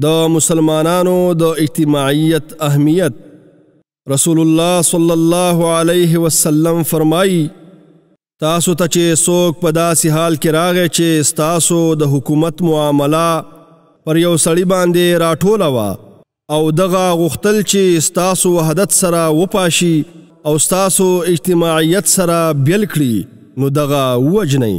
د مسلمانانو د اجتماعیت اهمیت رسول الله صلی الله علیه وسلم فرمایي تاسو ته چې څوک په داسې حال کې راغی چې ستاسو د حکومت معامله پر یو سړی باندې راټوله وه او دغه غوښتل چې ستاسو وحدت سره وپاشي او ستاسو اجتماعیت سره بیل کړي نو دغه ووجنئ